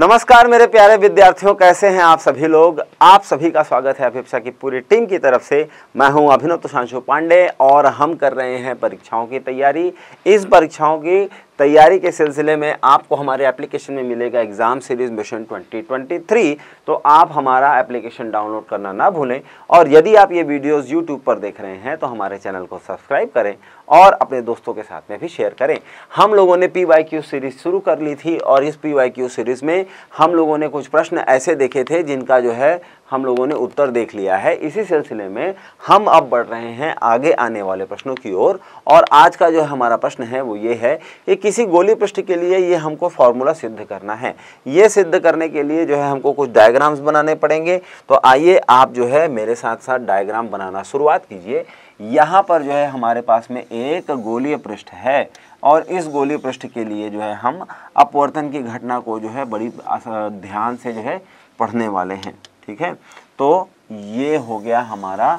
नमस्कार मेरे प्यारे विद्यार्थियों कैसे हैं आप सभी लोग आप सभी का स्वागत है अभिपक्षा की पूरी टीम की तरफ से मैं हूं अभिनव तुषांशु पांडे और हम कर रहे हैं परीक्षाओं की तैयारी इस परीक्षाओं की तैयारी के सिलसिले में आपको हमारे एप्लीकेशन में मिलेगा एग्ज़ाम सीरीज़ मिशन 2023 तो आप हमारा एप्लीकेशन डाउनलोड करना ना भूलें और यदि आप ये वीडियोस यूट्यूब पर देख रहे हैं तो हमारे चैनल को सब्सक्राइब करें और अपने दोस्तों के साथ में भी शेयर करें हम लोगों ने पी वाई क्यू सीरीज़ शुरू कर ली थी और इस पी वाई क्यू सीरीज़ में हम लोगों ने कुछ प्रश्न ऐसे देखे थे जिनका जो है हम लोगों ने उत्तर देख लिया है इसी सिलसिले में हम अब बढ़ रहे हैं आगे आने वाले प्रश्नों की ओर और, और आज का जो हमारा प्रश्न है वो ये है कि किसी गोली पृष्ठ के लिए ये हमको फॉर्मूला सिद्ध करना है ये सिद्ध करने के लिए जो है हमको कुछ डायग्राम्स बनाने पड़ेंगे तो आइए आप जो है मेरे साथ साथ डायग्राम बनाना शुरुआत कीजिए यहाँ पर जो है हमारे पास में एक गोलीय पृष्ठ है और इस गोलीय पृष्ठ के लिए जो है हम अपवर्तन की घटना को जो है बड़ी ध्यान से जो है पढ़ने वाले हैं ठीक है तो ये हो गया हमारा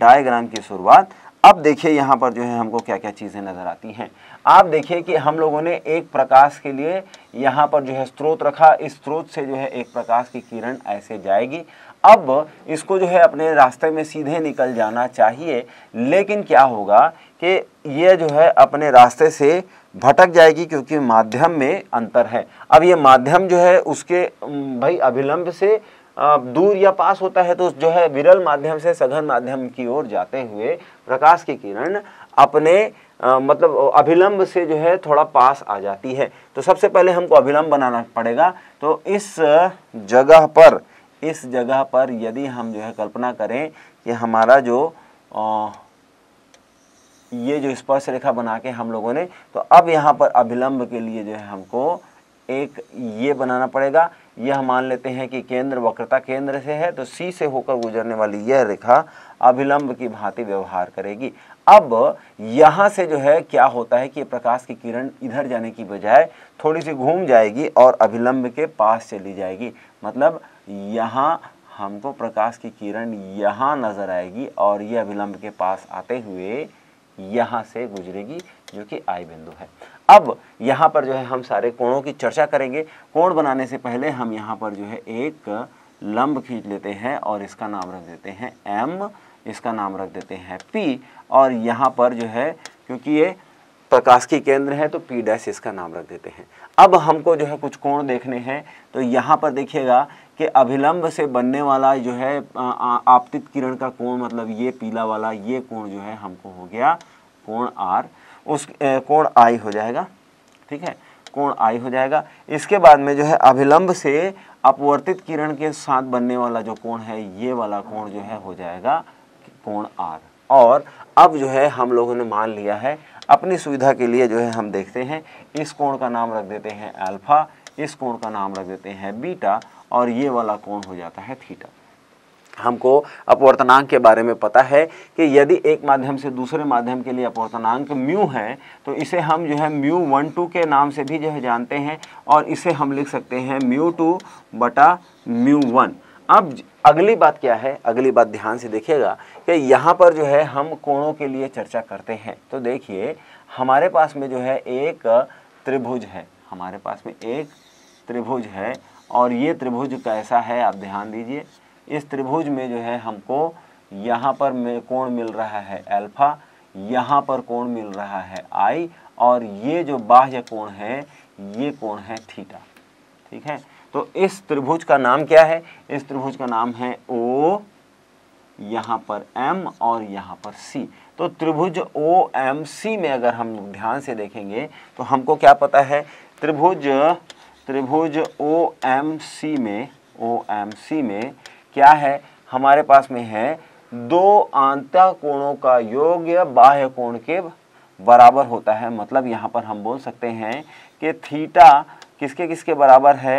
डायग्राम की शुरुआत अब देखिए यहाँ पर जो है हमको क्या क्या चीज़ें नज़र आती हैं आप देखिए कि हम लोगों ने एक प्रकाश के लिए यहाँ पर जो है स्रोत रखा इस स्रोत से जो है एक प्रकाश की किरण ऐसे जाएगी अब इसको जो है अपने रास्ते में सीधे निकल जाना चाहिए लेकिन क्या होगा कि ये जो है अपने रास्ते से भटक जाएगी क्योंकि माध्यम में अंतर है अब ये माध्यम जो है उसके भाई अभिलंब से दूर या पास होता है तो जो है विरल माध्यम से सघन माध्यम की ओर जाते हुए प्रकाश की किरण अपने आ, मतलब अभिलंब से जो है थोड़ा पास आ जाती है तो सबसे पहले हमको अभिलंब बनाना पड़ेगा तो इस जगह पर इस जगह पर यदि हम जो है कल्पना करें कि हमारा जो आ, ये जो स्पर्श रेखा बना के हम लोगों ने तो अब यहाँ पर अभिलंब के लिए जो है हमको एक ये बनाना पड़ेगा यह मान लेते हैं कि केंद्र वक्रता केंद्र से है तो सी से होकर गुजरने वाली यह रेखा अभिलंब की भांति व्यवहार करेगी अब यहाँ से जो है क्या होता है कि प्रकाश की किरण इधर जाने की बजाय थोड़ी सी घूम जाएगी और अभिलंब के पास चली जाएगी मतलब यहाँ हमको प्रकाश की किरण यहाँ नज़र आएगी और ये अभिलंब के पास आते हुए यहाँ से गुजरेगी जो कि आई बिंदु है अब यहाँ पर जो है हम सारे कोणों की चर्चा करेंगे कोण बनाने से पहले हम यहाँ पर जो है एक लंब खींच लेते हैं और इसका नाम रख देते हैं एम इसका नाम रख देते हैं पी और यहाँ पर जो है क्योंकि ये प्रकाश की केंद्र है तो पी डैश इसका नाम रख देते हैं अब हमको जो है कुछ कोण देखने हैं तो यहाँ पर देखिएगा कि अभिलंब से बनने वाला जो है आपतित किरण का कोण मतलब ये पीला वाला ये कोण जो है हमको हो गया कोण आर उस कोण आई हो जाएगा ठीक है कोण आई हो जाएगा इसके बाद में जो है अभिलंब से अपवर्तित किरण के साथ बनने वाला जो कोण है ये वाला कोण जो है हो जाएगा कोण आर और अब जो है हम लोगों ने मान लिया है अपनी सुविधा के लिए जो है हम देखते हैं इस कोण का नाम रख देते हैं अल्फा इस कोण का नाम रख देते हैं बीटा और ये वाला कोण हो जाता है थीटा हमको अपवर्तनांक के बारे में पता है कि यदि एक माध्यम से दूसरे माध्यम के लिए अपवर्तनांक म्यू है तो इसे हम जो है म्यू वन टू के नाम से भी जो है जानते हैं और इसे हम लिख सकते हैं म्यू टू बटा म्यू वन अब अगली बात क्या है अगली बात ध्यान से देखिएगा कि यहाँ पर जो है हम कोणों के लिए चर्चा करते हैं तो देखिए हमारे पास में जो है एक त्रिभुज है हमारे पास में एक त्रिभुज है और ये त्रिभुज कैसा है आप ध्यान दीजिए इस त्रिभुज में जो है हमको यहाँ पर कोण मिल रहा है अल्फा यहाँ पर कोण मिल रहा है आई और ये जो बाह्य कोण है ये कोण है थीटा ठीक है तो इस त्रिभुज का नाम क्या है इस त्रिभुज का नाम है ओ यहाँ पर एम और यहाँ पर सी तो त्रिभुज ओ एम सी में अगर हम ध्यान से देखेंगे तो हमको क्या पता है त्रिभुज त्रिभुज ओ एम सी में ओ एम सी में क्या है हमारे पास में है दो आंता कोणों का योग या बाह्य कोण के बराबर होता है मतलब यहाँ पर हम बोल सकते हैं कि थीटा किसके किसके बराबर है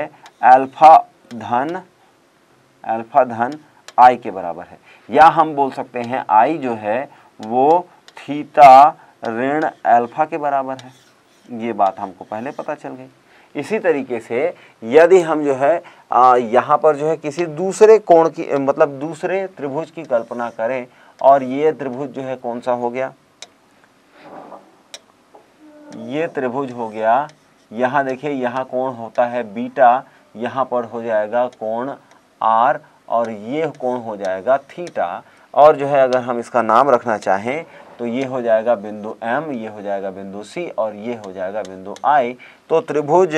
अल्फा धन अल्फा धन आई के बराबर है या हम बोल सकते हैं आई जो है वो थीटा ऋण अल्फा के बराबर है ये बात हमको पहले पता चल गई इसी तरीके से यदि हम जो है यहाँ पर जो है किसी दूसरे कोण की मतलब दूसरे त्रिभुज की कल्पना करें और ये त्रिभुज जो है कौन सा हो गया ये त्रिभुज हो गया यहाँ देखिए यहाँ कोण होता है बीटा यहाँ पर हो जाएगा कोण आर और ये कोण हो जाएगा थीटा और जो है अगर हम इसका नाम रखना चाहें तो ये हो जाएगा बिंदु एम ये हो जाएगा बिंदु सी और ये हो जाएगा बिंदु आई तो त्रिभुज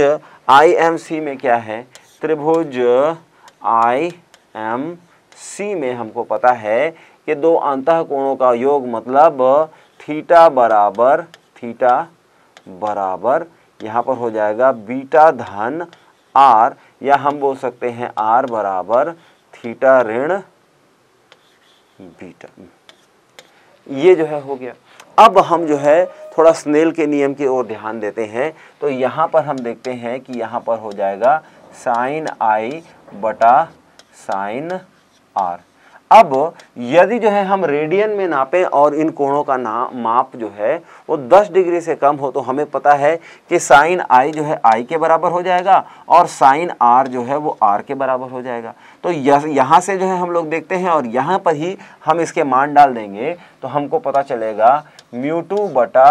आई एम सी में क्या है त्रिभुज आई एम सी में हमको पता है कि दो अंत कोणों का योग मतलब थीटा बराबर थीटा बराबर यहाँ पर हो जाएगा बीटा धन आर या हम बोल सकते हैं आर बराबर थीटा ऋण बीटा ये जो है हो गया अब हम जो है थोड़ा स्नेल के नियम की ओर ध्यान देते हैं तो यहाँ पर हम देखते हैं कि यहाँ पर हो जाएगा साइन आई बटा साइन आर अब यदि जो है हम रेडियन में नापें और इन कोणों का ना माप जो है वो 10 डिग्री से कम हो तो हमें पता है कि साइन आई जो है आई के बराबर हो जाएगा और साइन आर जो है वो आर के बराबर हो जाएगा तो यहाँ से जो है हम लोग देखते हैं और यहाँ पर ही हम इसके मान डाल देंगे तो हमको पता चलेगा म्यू टू बटा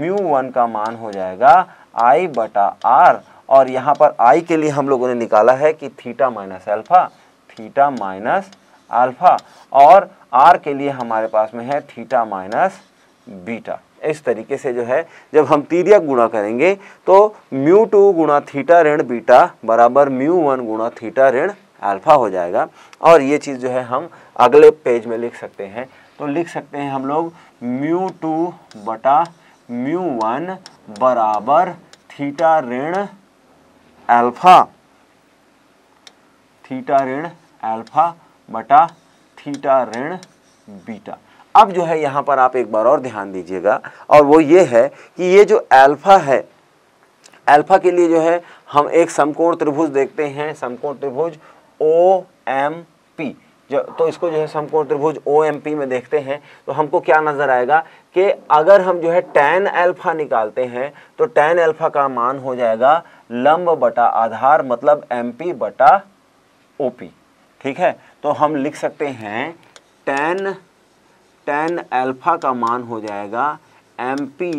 म्यू वन का मान हो जाएगा आई बटा आर और यहाँ पर आई के लिए हम लोगों ने निकाला है कि theta minus alpha theta minus alpha और आर के लिए हमारे पास में है थीटा माइनस बीटा इस तरीके से जो है जब हम तीरिया गुणा करेंगे तो म्यू टू गुणा थीटा ऋण बीटा बराबर म्यू वन गुणा थीटा ऋण अल्फ़ा हो जाएगा और ये चीज़ जो है हम अगले पेज में लिख सकते हैं तो लिख सकते हैं हम लोग म्यू टू बटा म्यू वन बराबर थीटा ऋण अल्फ़ा थीटा ऋण अल्फ़ा बटा थीटा ऋण बीटा अब जो है यहाँ पर आप एक बार और ध्यान दीजिएगा और वो ये है कि ये जो अल्फा है अल्फा के लिए जो है हम एक समकोण त्रिभुज देखते हैं समकोण त्रिभुज ओ एम पी जो तो इसको जो है समकोण त्रिभुज ओ एम पी में देखते हैं तो हमको क्या नज़र आएगा कि अगर हम जो है टैन अल्फा निकालते हैं तो टैन अल्फा का मान हो जाएगा लंब बटा आधार मतलब एम पी बटा ओ पी ठीक है तो हम लिख सकते हैं टेन टेन अल्फ़ा का मान हो जाएगा एम पी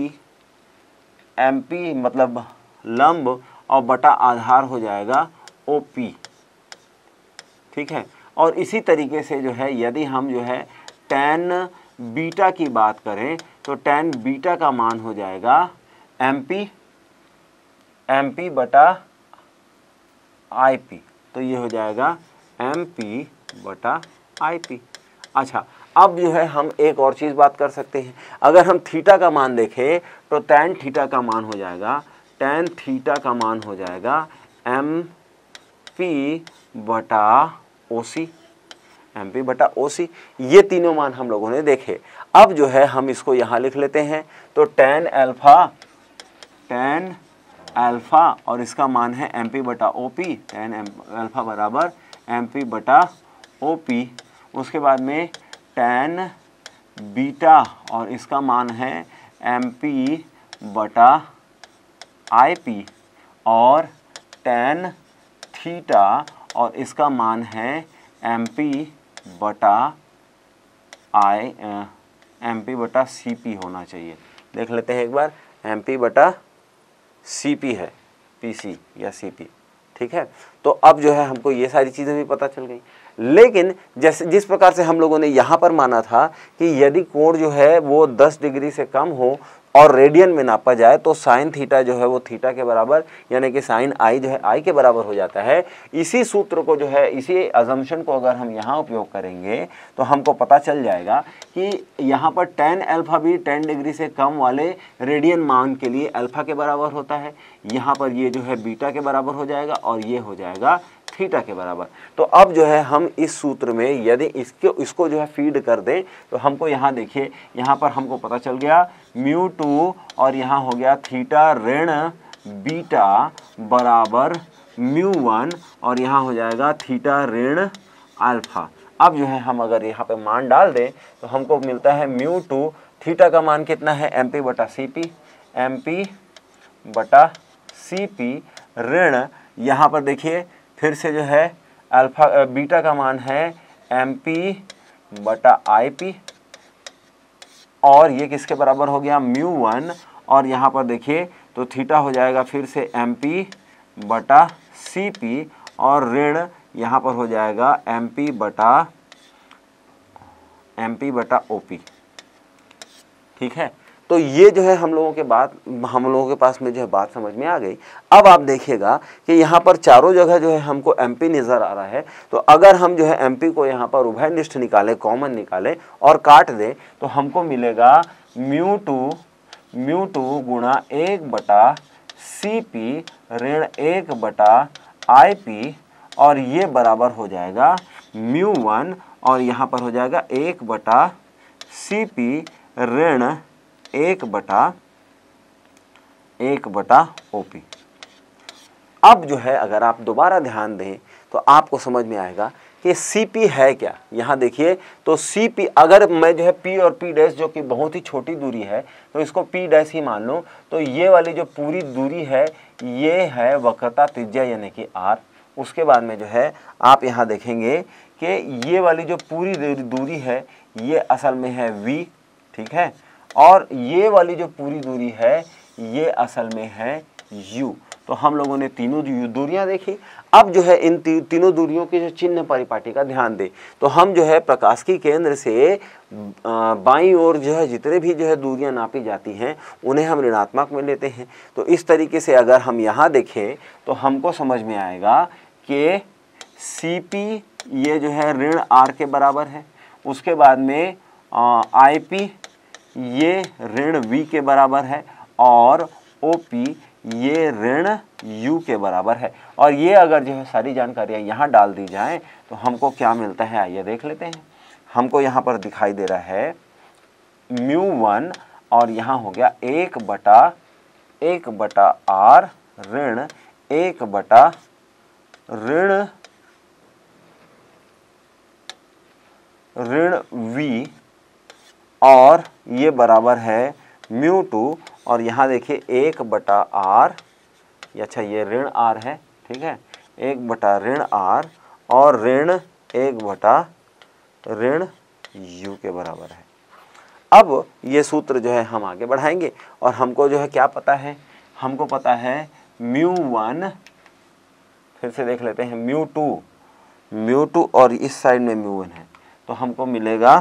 एम पी मतलब लंब और बटा आधार हो जाएगा ओ पी ठीक है और इसी तरीके से जो है यदि हम जो है टेन बीटा की बात करें तो टेन बीटा का मान हो जाएगा एम पी एम पी बटा आई पी तो ये हो जाएगा एम पी बटा आई पी अच्छा अब जो है हम एक और चीज़ बात कर सकते हैं अगर हम थीटा का मान देखें तो टेन थीटा का मान हो जाएगा टेन थीटा का मान हो जाएगा एम पी बटा ओ सी एम पी बटा ओ सी ये तीनों मान हम लोगों ने देखे अब जो है हम इसको यहाँ लिख लेते हैं तो टेन अल्फ़ा टेन अल्फ़ा और इसका मान है एम पी बटा O P tan M alpha बराबर एम पी बटा ओ पी उसके बाद में टेन बीटा और इसका मान है एम पी बटा आई पी और टेन थीटा और इसका मान है एम पी बटा आई एम पी बटा सी पी होना चाहिए देख लेते हैं एक बार एम पी बटा सी पी है पी सी या सी पी ठीक है तो अब जो है हमको ये सारी चीज़ें भी पता चल गई लेकिन जैसे जिस प्रकार से हम लोगों ने यहाँ पर माना था कि यदि कोण जो है वो 10 डिग्री से कम हो और रेडियन में नापा जाए तो साइन थीटा जो है वो थीटा के बराबर यानी कि साइन आई जो है आई के बराबर हो जाता है इसी सूत्र को जो है इसी अजम्पन को अगर हम यहाँ उपयोग करेंगे तो हमको पता चल जाएगा कि यहाँ पर टेन अल्फ़ा भी टेन डिग्री से कम वाले रेडियन मान के लिए अल्फ़ा के बराबर होता है यहाँ पर ये जो है बीटा के बराबर हो जाएगा और ये हो जाएगा थीटा के बराबर तो अब जो है हम इस सूत्र में यदि इसके इसको जो है फीड कर दें तो हमको यहाँ देखिए यहाँ पर हमको पता चल गया म्यू टू और यहाँ हो गया थीटा ऋण बीटा बराबर म्यू वन और यहाँ हो जाएगा थीटा ऋण अल्फा अब जो है हम अगर यहाँ पे मान डाल दें तो हमको मिलता है म्यू टू थीटा का मान कितना है एम पी बटा सी पी एम पी बटा सी पी ऋण यहाँ पर देखिए फिर से जो है अल्फा बीटा का मान है एम पी बटा आई पी और ये किसके बराबर हो गया म्यू वन और यहाँ पर देखिए तो थीटा हो जाएगा फिर से एम पी बटा सी पी और ऋण यहाँ पर हो जाएगा एम पी बटा एम पी बटा ओ पी ठीक है तो ये जो है हम लोगों के बात हम लोगों के पास में जो है बात समझ में आ गई अब आप देखिएगा कि यहाँ पर चारों जगह जो है हमको एमपी नज़र आ रहा है तो अगर हम जो है एमपी को यहाँ पर उभयनिष्ठ निकालें कॉमन निकालें और काट दें तो हमको मिलेगा म्यू टू म्यू टू गुणा एक बटा सी पी ऋण एक बटा आई पी और ये बराबर हो जाएगा म्यू वन और यहाँ पर हो जाएगा एक बटा सी पी ऋण एक बटा एक बटा ओ पी अब जो है अगर आप दोबारा ध्यान दें तो आपको समझ में आएगा कि सी पी है क्या यहाँ देखिए तो सी पी अगर मैं जो है पी और पी डैश जो कि बहुत ही छोटी दूरी है तो इसको पी डैश ही मान लो तो ये वाली जो पूरी दूरी है ये है वक्रता त्रिज्या यानी कि आर उसके बाद में जो है आप यहाँ देखेंगे कि ये वाली जो पूरी दूरी है ये असल में है वी ठीक है और ये वाली जो पूरी दूरी है ये असल में है यू तो हम लोगों ने तीनों दूरियां देखी अब जो है इन ती, तीनों दूरियों के जो चिन्ह परिपाटी का ध्यान दें तो हम जो है प्रकाश की केंद्र से बाई और जो है जितने भी जो है दूरियां नापी जाती हैं उन्हें हम ऋणात्मक में लेते हैं तो इस तरीके से अगर हम यहाँ देखें तो हमको समझ में आएगा कि सी पी ये जो है ऋण आर के बराबर है उसके बाद में आई पी ये ऋण v के बराबर है और ओ पी ये ऋण u के बराबर है और ये अगर जो है सारी जानकारियाँ यहाँ डाल दी जाएँ तो हमको क्या मिलता है आइए देख लेते हैं हमको यहाँ पर दिखाई दे रहा है म्यू वन और यहाँ हो गया एक बटा एक बटा आर ऋण एक बटा ऋण ऋण वी और ये बराबर है म्यू टू और यहाँ देखिए एक बटा आर अच्छा ये ऋण आर है ठीक है एक बटा ऋण आर और ऋण एक बटा ऋण यू के बराबर है अब ये सूत्र जो है हम आगे बढ़ाएंगे और हमको जो है क्या पता है हमको पता है म्यू वन फिर से देख लेते हैं म्यू टू म्यू टू और इस साइड में म्यू वन है तो हमको मिलेगा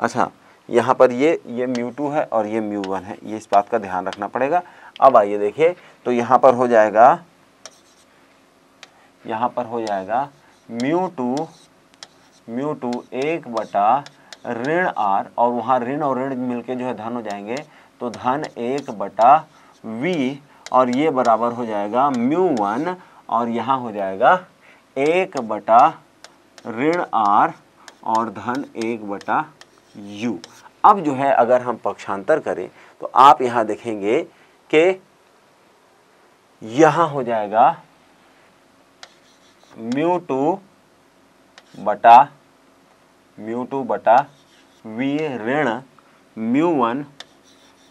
अच्छा यहाँ पर ये ये म्यू टू है और ये म्यू वन है ये इस बात का ध्यान रखना पड़ेगा अब आइए देखिए तो यहाँ पर हो जाएगा यहाँ पर हो जाएगा म्यू टू म्यू टू एक बटा ऋण आर और वहाँ ऋण और ऋण मिलके जो है धन हो जाएंगे तो धन एक बटा वी और ये बराबर हो जाएगा म्यू वन और यहाँ हो जाएगा एक बटा ऋण आर और धन एक बटा यू अब जो है अगर हम पक्षांतर करें तो आप यहां देखेंगे कि यहां हो जाएगा म्यू टू बटा म्यू टू बटा वी ऋण म्यू वन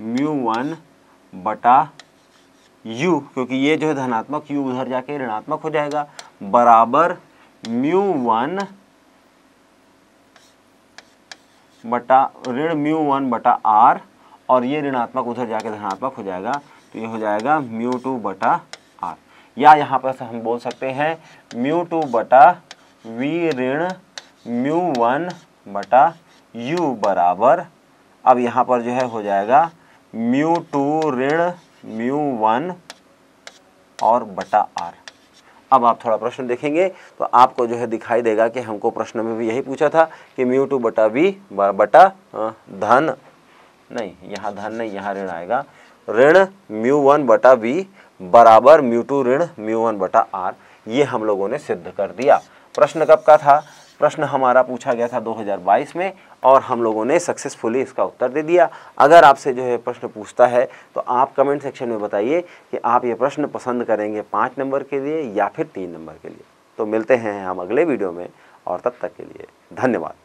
म्यू वन बटा यू क्योंकि ये जो है धनात्मक यू उधर जाके ऋणात्मक हो जाएगा बराबर म्यू वन बटा ऋण म्यू वन बटा आर और ये ऋणात्मक उधर जाके धनात्मक हो जाएगा तो ये हो जाएगा म्यू टू बटा आर या यहाँ पर हम बोल सकते हैं म्यू टू बटा वी ऋण म्यू वन बटा यू बराबर अब यहाँ पर जो है हो जाएगा म्यू टू ऋण म्यू वन और बटा आर अब आप थोड़ा प्रश्न देखेंगे तो आपको जो है दिखाई देगा कि हमको प्रश्न में भी यही पूछा था कि म्यू टू बटा वी बटा धन नहीं यहाँ धन नहीं यहाँ ऋण आएगा ऋण म्यू वन बटा वी बराबर म्यू टू ऋण म्यू वन बटा आर ये हम लोगों ने सिद्ध कर दिया प्रश्न कब का था प्रश्न हमारा पूछा गया था 2022 में और हम लोगों ने सक्सेसफुली इसका उत्तर दे दिया अगर आपसे जो है प्रश्न पूछता है तो आप कमेंट सेक्शन में बताइए कि आप ये प्रश्न पसंद करेंगे पाँच नंबर के लिए या फिर तीन नंबर के लिए तो मिलते हैं हम अगले वीडियो में और तब तक के लिए धन्यवाद